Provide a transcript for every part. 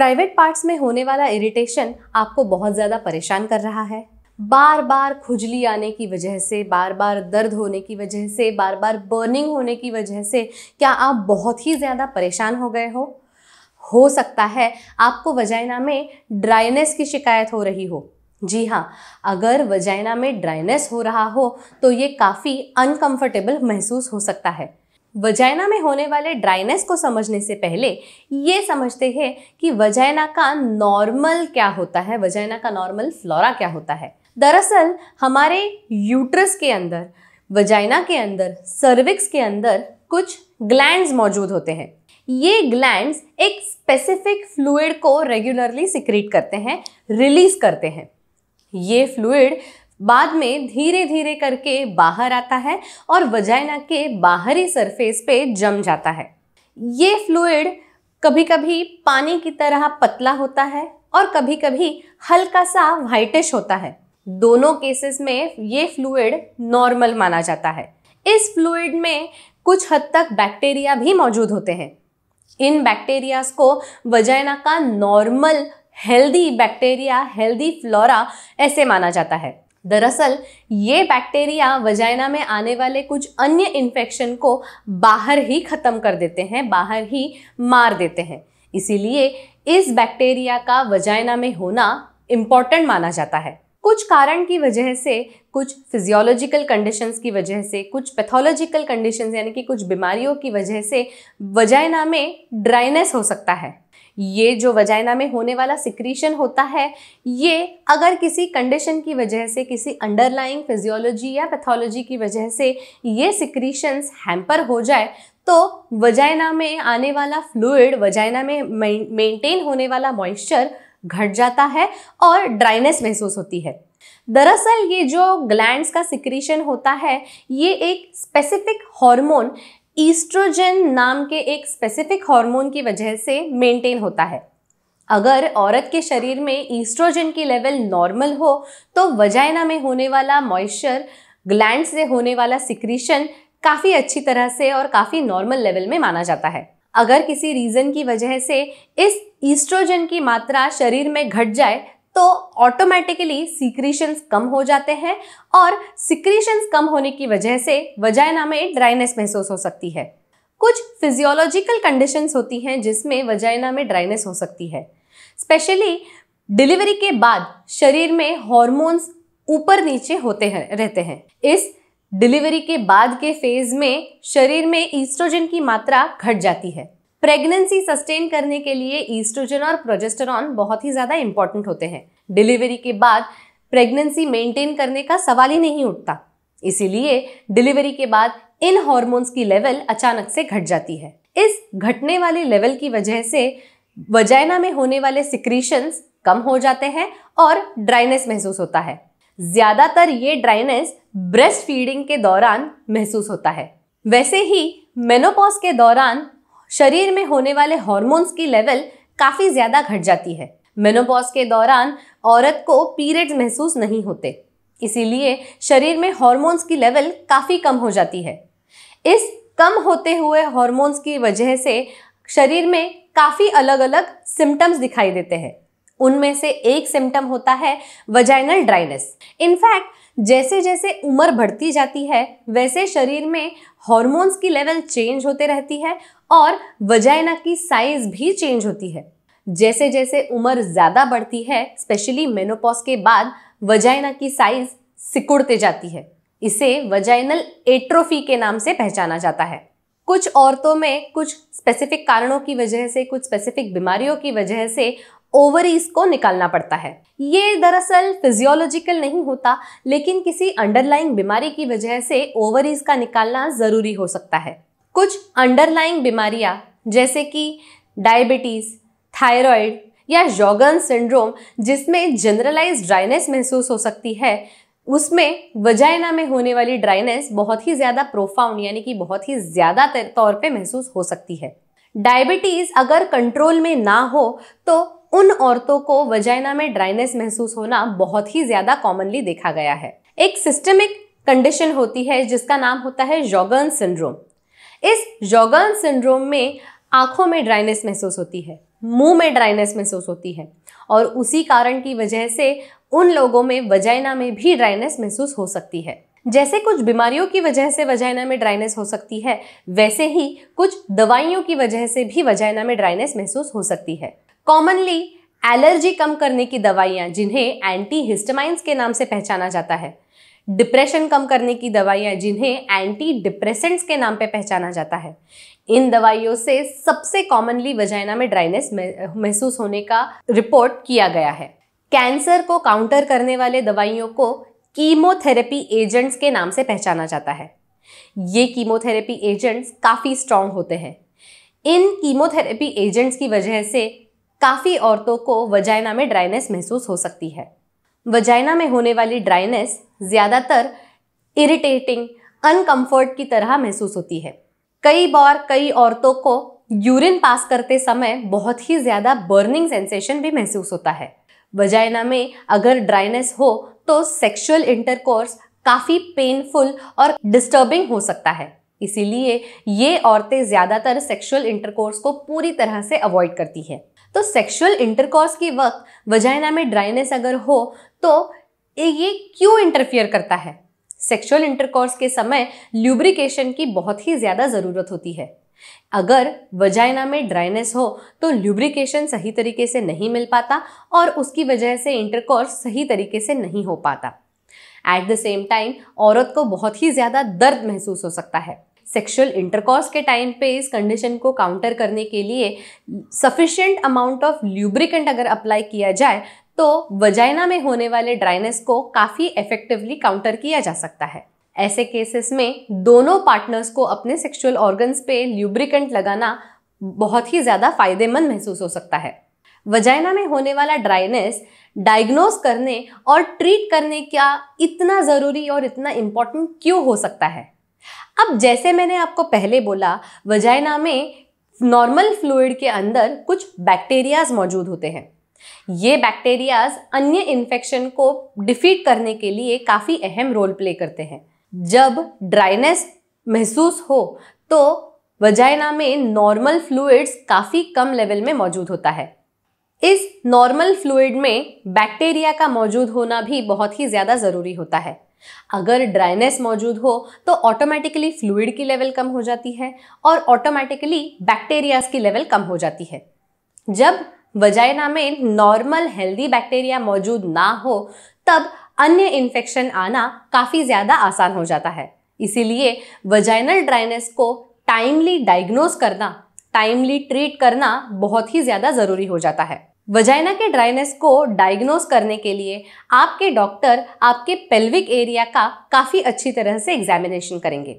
Private parts में होने वाला इरिटेशन आपको बहुत ज़्यादा परेशान कर रहा है बार बार खुजली आने की वजह से बार बार दर्द होने की वजह से बार बार बर्निंग होने की वजह से क्या आप बहुत ही ज़्यादा परेशान हो गए हो हो सकता है आपको वजाइना में ड्राइनेस की शिकायत हो रही हो जी हाँ अगर वजाइना में ड्राइनेस हो रहा हो तो ये काफ़ी अनकंफर्टेबल महसूस हो सकता है वजाइना में होने वाले ड्राइनेस को समझने से पहले ये समझते हैं कि वजाइना का नॉर्मल क्या होता है वजाइना का नॉर्मल फ्लोरा क्या होता है दरअसल हमारे यूट्रस के अंदर वजाइना के अंदर सर्विक्स के अंदर कुछ ग्लैंड्स मौजूद होते हैं ये ग्लैंड्स एक स्पेसिफिक फ्लूड को रेगुलरली सिक्रीट करते हैं रिलीज करते हैं ये फ्लूड बाद में धीरे धीरे करके बाहर आता है और वजाइना के बाहरी सरफेस पे जम जाता है ये फ्लूड कभी कभी पानी की तरह पतला होता है और कभी कभी हल्का सा वाइटिश होता है दोनों केसेस में ये फ्लूड नॉर्मल माना जाता है इस फ्लूड में कुछ हद तक बैक्टीरिया भी मौजूद होते हैं इन बैक्टीरियाज को वजाइना का normal healthy bacteria healthy flora ऐसे माना जाता है दरअसल ये बैक्टीरिया वजाइना में आने वाले कुछ अन्य इन्फेक्शन को बाहर ही ख़त्म कर देते हैं बाहर ही मार देते हैं इसीलिए इस बैक्टीरिया का वजाइना में होना इम्पॉर्टेंट माना जाता है कुछ कारण की वजह से कुछ फिजियोलॉजिकल कंडीशंस की वजह से कुछ पैथोलॉजिकल कंडीशंस यानी कि कुछ बीमारियों की वजह से वजाइना में ड्राइनेस हो सकता है ये जो वजाइना में होने वाला सिक्रीशन होता है ये अगर किसी कंडीशन की वजह से किसी अंडरलाइंग फिजियोलॉजी या पैथोलॉजी की वजह से ये सिक्रीशंस हैम्पर हो जाए तो वजाइना में आने वाला फ्लूड वजाइना में मेंटेन होने वाला मॉइस्चर घट जाता है और ड्राइनेस महसूस होती है दरअसल ये जो ग्लैंड्स का सिक्रीशन होता है ये एक स्पेसिफिक हार्मोन ईस्ट्रोजन नाम के एक स्पेसिफिक हार्मोन की वजह से मेंटेन होता है अगर औरत के शरीर में ईस्ट्रोजन की लेवल नॉर्मल हो तो वजाइना में होने वाला मॉइस्चर ग्लैंड से होने वाला सिक्रीशन काफ़ी अच्छी तरह से और काफ़ी नॉर्मल लेवल में माना जाता है अगर किसी रीज़न की वजह से इस ईस्ट्रोजन की मात्रा शरीर में घट जाए तो ऑटोमेटिकली सिक्रीशंस कम हो जाते हैं और सिक्रीशंस कम होने की वजह से वजायना में ड्राइनेस महसूस हो सकती है कुछ फिजियोलॉजिकल कंडीशंस होती हैं जिसमें वजायना में ड्राइनेस हो सकती है स्पेशली डिलीवरी के बाद शरीर में हॉर्मोन्स ऊपर नीचे होते हैं रहते हैं इस डिलीवरी के बाद के फेज में शरीर में ईस्ट्रोजन की मात्रा घट जाती है प्रेगनेंसी सस्टेन करने के लिए ईस्ट्रोजन और प्रोजेस्टेरॉन बहुत ही ज़्यादा इंपॉर्टेंट होते हैं डिलीवरी के बाद प्रेगनेंसी मेंटेन करने का सवाल ही नहीं उठता इसीलिए डिलीवरी के बाद इन हॉर्मोन्स की लेवल अचानक से घट जाती है इस घटने वाले लेवल की वजह से वजाइना में होने वाले सिक्रीशंस कम हो जाते हैं और ड्राइनेस महसूस होता है ज़्यादातर ये ड्राइनेस ब्रेस्ट फीडिंग के दौरान महसूस होता है वैसे ही मेनोपॉज के दौरान शरीर में होने वाले हॉर्मोन्स की लेवल काफ़ी ज़्यादा घट जाती है मेनोपॉज के दौरान औरत को पीरियड्स महसूस नहीं होते इसीलिए शरीर में हॉर्मोन्स की लेवल काफ़ी कम हो जाती है इस कम होते हुए हॉर्मोन्स की वजह से शरीर में काफ़ी अलग अलग सिम्टम्स दिखाई देते हैं उनमें से एक सिम्टम होता है वजाइनल ड्राइनेस इनफैक्ट जैसे जैसे उम्र बढ़ती जाती है वैसे शरीर में हॉर्मोन्स की लेवल चेंज होते रहती है और वजाइना की साइज भी चेंज होती है जैसे जैसे उम्र ज़्यादा बढ़ती है स्पेशली मेनोपॉज के बाद वजाइना की साइज सिकुड़ते जाती है इसे वजाइनल एट्रोफी के नाम से पहचाना जाता है कुछ औरतों में कुछ स्पेसिफिक कारणों की वजह से कुछ स्पेसिफिक बीमारियों की वजह से ओवरीज को निकालना पड़ता है ये दरअसल फिजियोलॉजिकल नहीं होता लेकिन किसी अंडरलाइंग बीमारी की वजह से ओवरीज का निकालना ज़रूरी हो सकता है कुछ अंडरलाइंग बीमारियां जैसे कि डायबिटीज़ थायराइड या जॉगन सिंड्रोम जिसमें जनरलाइज ड्राइनेस महसूस हो सकती है उसमें वजाइना में होने वाली ड्राइनेस बहुत ही ज़्यादा प्रोफाउंड यानी कि बहुत ही ज़्यादा तौर पे महसूस हो सकती है डायबिटीज़ अगर कंट्रोल में ना हो तो उन औरतों को वजाइना में ड्राइनेस महसूस होना बहुत ही ज्यादा कॉमनली देखा गया है एक सिस्टमिक कंडीशन होती है जिसका नाम होता है जोगन सिंड्रोम इस जॉगर्न सिंड्रोम में आंखों में ड्राइनेस महसूस होती है मुंह में ड्राइनेस महसूस होती है और उसी कारण की वजह से उन लोगों में वजाइना में भी ड्राइनेस महसूस हो सकती है जैसे कुछ बीमारियों की वजह से वजाइना में ड्राइनेस हो सकती है वैसे ही कुछ दवाइयों की वजह से भी वजाइना में ड्राइनेस महसूस हो सकती है कॉमनली एलर्जी कम करने की दवाइयाँ जिन्हें एंटी हिस्टमाइंस के नाम से पहचाना जाता है डिप्रेशन कम करने की दवाइयाँ जिन्हें एंटी डिप्रेसेंट्स के नाम पे पहचाना जाता है इन दवाइयों से सबसे कॉमनली वजाइना में ड्राइनेस महसूस होने का रिपोर्ट किया गया है कैंसर को काउंटर करने वाले दवाइयों को कीमोथेरेपी एजेंट्स के नाम से पहचाना जाता है ये कीमोथेरेपी एजेंट्स काफ़ी स्ट्रॉन्ग होते हैं इन कीमोथेरेपी एजेंट्स की वजह से काफ़ी औरतों को वजाइना में ड्राइनेस महसूस हो सकती है वजाइना में होने वाली ड्राइनेस ज़्यादातर इरिटेटिंग अनकंफर्ट की तरह महसूस होती है कई बार कई औरतों को यूरिन पास करते समय बहुत ही ज़्यादा बर्निंग सेंसेशन भी महसूस होता है वजाइना में अगर ड्राइनेस हो तो सेक्सुअल इंटरकोर्स काफ़ी पेनफुल और डिस्टर्बिंग हो सकता है इसीलिए ये औरतें ज़्यादातर सेक्सुअल इंटरकोर्स को पूरी तरह से अवॉइड करती है तो सेक्सुअल इंटरकॉर्स के वक्त वजाइना में ड्राइनेस अगर हो तो ये क्यों इंटरफियर करता है सेक्सुअल इंटरकॉर्स के समय ल्यूब्रिकेशन की बहुत ही ज़्यादा ज़रूरत होती है अगर वजाइना में ड्राइनेस हो तो ल्यूब्रिकेशन सही तरीके से नहीं मिल पाता और उसकी वजह से इंटरकॉर्स सही तरीके से नहीं हो पाता एट द सेम टाइम औरत को बहुत ही ज़्यादा दर्द महसूस हो सकता है सेक्सुअल इंटरकॉर्स के टाइम पे इस कंडीशन को काउंटर करने के लिए सफिशियंट अमाउंट ऑफ ल्यूब्रिकेंट अगर अप्लाई किया जाए तो वजाइना में होने वाले ड्राइनेस को काफ़ी इफेक्टिवली काउंटर किया जा सकता है ऐसे केसेस में दोनों पार्टनर्स को अपने सेक्सुअल ऑर्गन्स पे ल्यूब्रिकेंट लगाना बहुत ही ज़्यादा फायदेमंद महसूस हो सकता है वजाइना में होने वाला ड्राइनेस डायग्नोस करने और ट्रीट करने का इतना ज़रूरी और इतना इम्पॉर्टेंट क्यों हो सकता है अब जैसे मैंने आपको पहले बोला वजाइना में नॉर्मल फ्लूड के अंदर कुछ बैक्टीरियाज मौजूद होते हैं ये बैक्टीरियाज अन्य इन्फेक्शन को डिफीट करने के लिए काफ़ी अहम रोल प्ले करते हैं जब ड्राइनेस महसूस हो तो वजाइना में नॉर्मल फ्लूइड्स काफ़ी कम लेवल में मौजूद होता है इस नॉर्मल फ्लूइड में बैक्टीरिया का मौजूद होना भी बहुत ही ज़्यादा ज़रूरी होता है अगर ड्राइनेस मौजूद हो तो ऑटोमेटिकली फ्लूड की लेवल कम हो जाती है और ऑटोमेटिकली बैक्टेरियाज की लेवल कम हो जाती है जब वजाइना में नॉर्मल हेल्दी बैक्टीरिया मौजूद ना हो तब अन्य इन्फेक्शन आना काफ़ी ज़्यादा आसान हो जाता है इसीलिए वजाइनल ड्राइनेस को टाइमली डायग्नोज करना टाइमली ट्रीट करना बहुत ही ज़्यादा ज़रूरी हो जाता है वजाइना के ड्राइनेस को डायग्नोस करने के लिए आपके डॉक्टर आपके पेल्विक एरिया का काफ़ी अच्छी तरह से एग्जामिनेशन करेंगे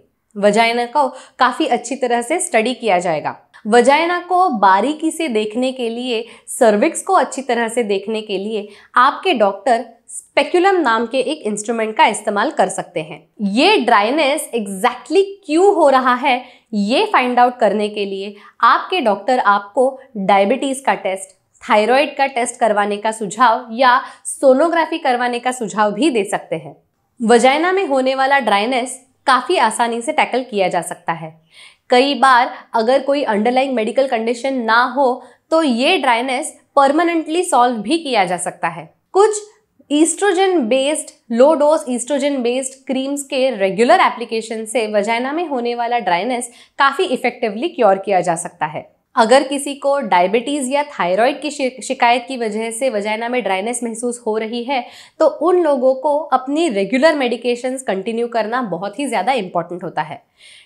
वजाइना को काफ़ी अच्छी तरह से स्टडी किया जाएगा वजाइना को बारीकी से देखने के लिए सर्विक्स को अच्छी तरह से देखने के लिए आपके डॉक्टर स्पेक्युलम नाम के एक इंस्ट्रूमेंट का इस्तेमाल कर सकते हैं ये ड्राइनेस एग्जैक्टली exactly क्यों हो रहा है ये फाइंड आउट करने के लिए आपके डॉक्टर आपको डायबिटीज़ का टेस्ट थायराइड का टेस्ट करवाने का सुझाव या सोनोग्राफी करवाने का सुझाव भी दे सकते हैं वजाइना में होने वाला ड्राइनेस काफ़ी आसानी से टैकल किया जा सकता है कई बार अगर कोई अंडरलाइंग मेडिकल कंडीशन ना हो तो ये ड्राइनेस परमानेंटली सॉल्व भी किया जा सकता है कुछ oestrogen based low dose oestrogen based creams के रेगुलर एप्लीकेशन से वजाइना में होने वाला ड्राइनेस काफ़ी इफेक्टिवली क्योर किया जा सकता है अगर किसी को डायबिटीज़ या थायराइड की शिकायत की वजह से वजाइना में ड्राइनेस महसूस हो रही है तो उन लोगों को अपनी रेगुलर मेडिकेशंस कंटिन्यू करना बहुत ही ज़्यादा इम्पॉर्टेंट होता है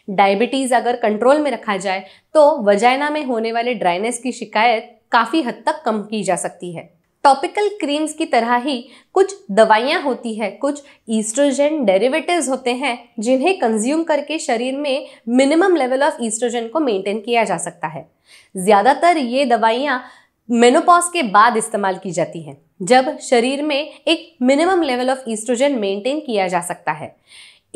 डायबिटीज़ अगर कंट्रोल में रखा जाए तो वजाइना में होने वाले ड्राइनेस की शिकायत काफ़ी हद तक कम की जा सकती है टॉपिकल क्रीम्स की तरह ही कुछ दवाइयाँ होती है कुछ ईस्ट्रोजन डेरिवेटिव्स होते हैं जिन्हें कंज्यूम करके शरीर में मिनिमम लेवल ऑफ ईस्ट्रोजन को मेंटेन किया जा सकता है ज़्यादातर ये दवाइयाँ मेनोपॉज के बाद इस्तेमाल की जाती हैं जब शरीर में एक minimum level of oestrogen maintain किया जा सकता है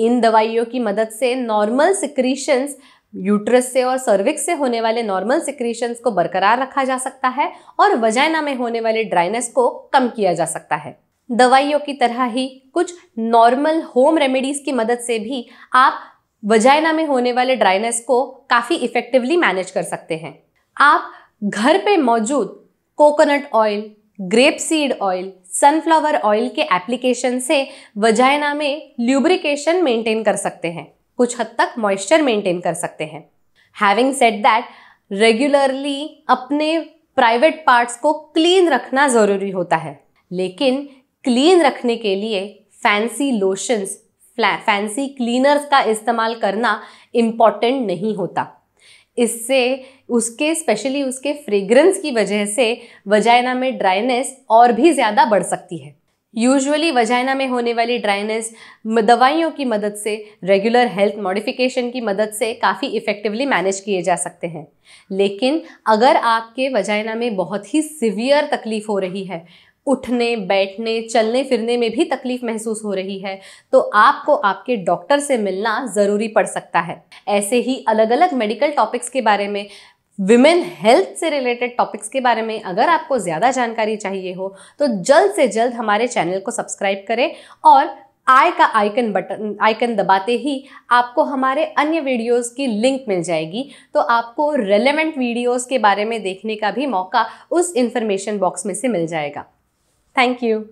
इन दवाइयों की मदद से नॉर्मल सिक्रीशंस यूट्रस से और सर्विक्स से होने वाले नॉर्मल सिक्रीशंस को बरकरार रखा जा सकता है और वजाइना में होने वाले ड्राइनेस को कम किया जा सकता है दवाइयों की तरह ही कुछ नॉर्मल होम रेमेडीज़ की मदद से भी आप वजाइना में होने वाले ड्राइनेस को काफ़ी इफेक्टिवली मैनेज कर सकते हैं आप घर पे मौजूद coconut oil grape seed oil sunflower oil के एप्लीकेशन से वजाइना में ल्यूब्रिकेशन मेंटेन कर सकते हैं कुछ हद तक मॉइस्चर मेंटेन कर सकते हैं हैविंग सेट दैट रेगुलरली अपने प्राइवेट पार्ट्स को क्लीन रखना ज़रूरी होता है लेकिन क्लीन रखने के लिए फैंसी लोशंस फैंसी क्लीनर्स का इस्तेमाल करना इम्पॉर्टेंट नहीं होता इससे उसके स्पेशली उसके फ्रेग्रेंस की वजह से वजाइना में ड्राइनेस और भी ज़्यादा बढ़ सकती है यूजुअली वजाइना में होने वाली ड्राइनेस दवाइयों की मदद से रेगुलर हेल्थ मॉडिफिकेशन की मदद से काफ़ी इफ़ेक्टिवली मैनेज किए जा सकते हैं लेकिन अगर आपके वजाइना में बहुत ही सिवियर तकलीफ हो रही है उठने बैठने चलने फिरने में भी तकलीफ महसूस हो रही है तो आपको आपके डॉक्टर से मिलना ज़रूरी पड़ सकता है ऐसे ही अलग अलग मेडिकल टॉपिक्स के बारे में विमेन हेल्थ से रिलेटेड टॉपिक्स के बारे में अगर आपको ज़्यादा जानकारी चाहिए हो तो जल्द से जल्द हमारे चैनल को सब्सक्राइब करें और आई का आइकन बटन आइकन दबाते ही आपको हमारे अन्य वीडियोस की लिंक मिल जाएगी तो आपको रेलेवेंट वीडियोस के बारे में देखने का भी मौका उस इन्फॉर्मेशन बॉक्स में से मिल जाएगा Thank you.